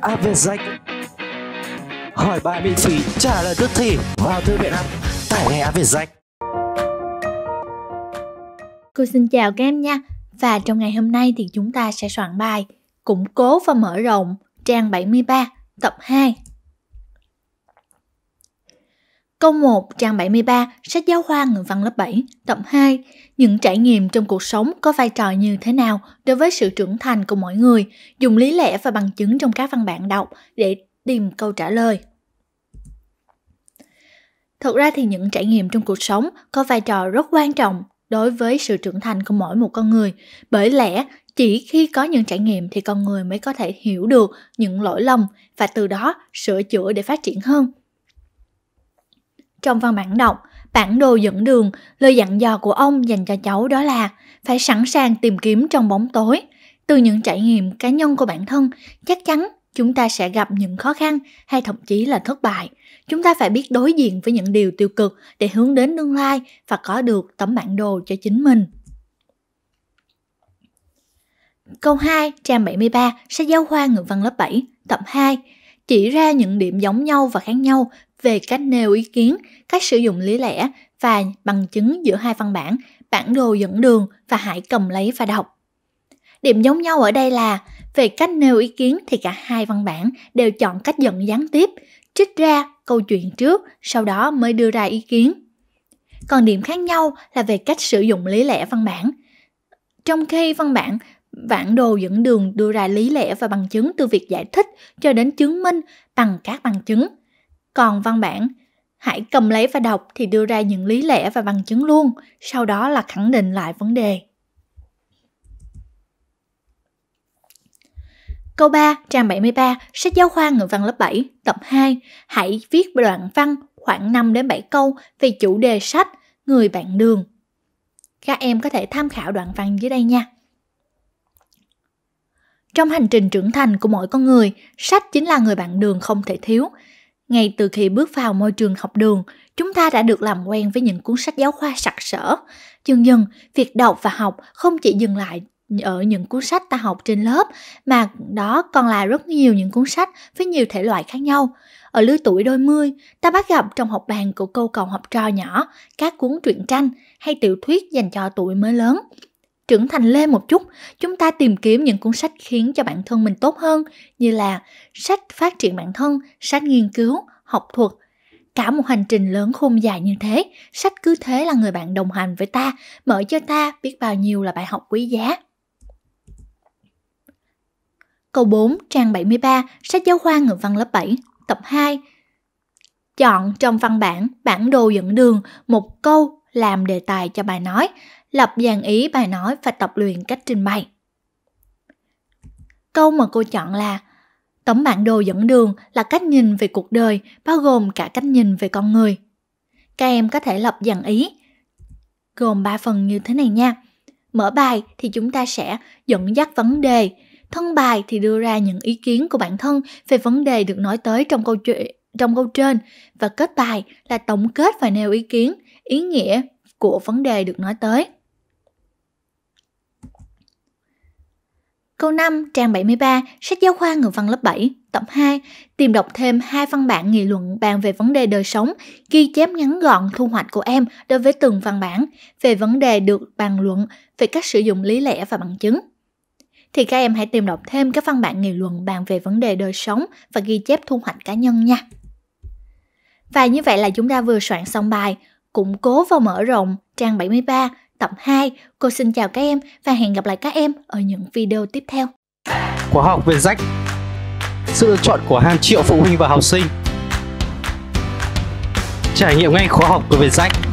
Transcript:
app Việt Danh Hỏi bài miễn phí, trả lời tức thì vào thư viện app, tải ngay app Việt Danh Cô xin chào các em nha Và trong ngày hôm nay thì chúng ta sẽ soạn bài Củng cố và mở rộng trang 73 tập 2 Câu 1, trang 73, sách giáo khoa ngữ văn lớp 7, tập 2. Những trải nghiệm trong cuộc sống có vai trò như thế nào đối với sự trưởng thành của mỗi người? Dùng lý lẽ và bằng chứng trong các văn bản đọc để tìm câu trả lời. Thực ra thì những trải nghiệm trong cuộc sống có vai trò rất quan trọng đối với sự trưởng thành của mỗi một con người, bởi lẽ chỉ khi có những trải nghiệm thì con người mới có thể hiểu được những lỗi lầm và từ đó sửa chữa để phát triển hơn trong văn bản đọc, bản đồ dẫn đường, lời dặn dò của ông dành cho cháu đó là phải sẵn sàng tìm kiếm trong bóng tối. Từ những trải nghiệm cá nhân của bản thân, chắc chắn chúng ta sẽ gặp những khó khăn hay thậm chí là thất bại. Chúng ta phải biết đối diện với những điều tiêu cực để hướng đến tương lai và có được tấm bản đồ cho chính mình. Câu 2, trang 73, sách giáo khoa ngữ văn lớp 7, tập 2, chỉ ra những điểm giống nhau và khác nhau về cách nêu ý kiến, cách sử dụng lý lẽ và bằng chứng giữa hai văn bản, bản đồ dẫn đường và hãy cầm lấy và đọc. Điểm giống nhau ở đây là về cách nêu ý kiến thì cả hai văn bản đều chọn cách dẫn gián tiếp, trích ra câu chuyện trước, sau đó mới đưa ra ý kiến. Còn điểm khác nhau là về cách sử dụng lý lẽ văn bản. Trong khi văn bản bản đồ dẫn đường đưa ra lý lẽ và bằng chứng từ việc giải thích cho đến chứng minh bằng các bằng chứng còn văn bản hãy cầm lấy và đọc thì đưa ra những lý lẽ và bằng chứng luôn sau đó là khẳng định lại vấn đề Câu 3, trang 73, sách giáo khoa ngữ văn lớp 7, tập 2. Hãy viết đoạn văn khoảng 5 đến 7 câu về chủ đề sách Người bạn đường. Các em có thể tham khảo đoạn văn dưới đây nha. Trong hành trình trưởng thành của mỗi con người, sách chính là người bạn đường không thể thiếu. Ngay từ khi bước vào môi trường học đường, chúng ta đã được làm quen với những cuốn sách giáo khoa sặc sỡ. Dần dần, việc đọc và học không chỉ dừng lại ở những cuốn sách ta học trên lớp mà đó còn là rất nhiều những cuốn sách với nhiều thể loại khác nhau. Ở lứa tuổi đôi mươi, ta bắt gặp trong học bàn của câu cầu học trò nhỏ các cuốn truyện tranh hay tiểu thuyết dành cho tuổi mới lớn trưởng thành lên một chút, chúng ta tìm kiếm những cuốn sách khiến cho bản thân mình tốt hơn như là sách phát triển bản thân, sách nghiên cứu, học thuật. Cả một hành trình lớn khôn dài như thế, sách cứ thế là người bạn đồng hành với ta, mở cho ta biết bao nhiêu là bài học quý giá. Câu 4, trang 73, sách giáo khoa ngữ văn lớp 7, tập 2. Chọn trong văn bản, bản đồ dẫn đường, một câu làm đề tài cho bài nói lập dàn ý bài nói và tập luyện cách trình bày. Câu mà cô chọn là Tấm bản đồ dẫn đường là cách nhìn về cuộc đời, bao gồm cả cách nhìn về con người. Các em có thể lập dàn ý, gồm 3 phần như thế này nha. Mở bài thì chúng ta sẽ dẫn dắt vấn đề, thân bài thì đưa ra những ý kiến của bản thân về vấn đề được nói tới trong câu chuyện trong câu trên và kết bài là tổng kết và nêu ý kiến, ý nghĩa của vấn đề được nói tới. Câu 5, trang 73, sách giáo khoa ngữ văn lớp 7, tập 2, tìm đọc thêm hai văn bản nghị luận bàn về vấn đề đời sống, ghi chép ngắn gọn thu hoạch của em đối với từng văn bản, về vấn đề được bàn luận, về cách sử dụng lý lẽ và bằng chứng. Thì các em hãy tìm đọc thêm các văn bản nghị luận bàn về vấn đề đời sống và ghi chép thu hoạch cá nhân nha. Và như vậy là chúng ta vừa soạn xong bài, củng cố và mở rộng trang 73 tập 2. Cô xin chào các em và hẹn gặp lại các em ở những video tiếp theo. Khóa học về rách Sự lựa chọn của hàng triệu phụ huynh và học sinh Trải nghiệm ngay khóa học của Việt Rách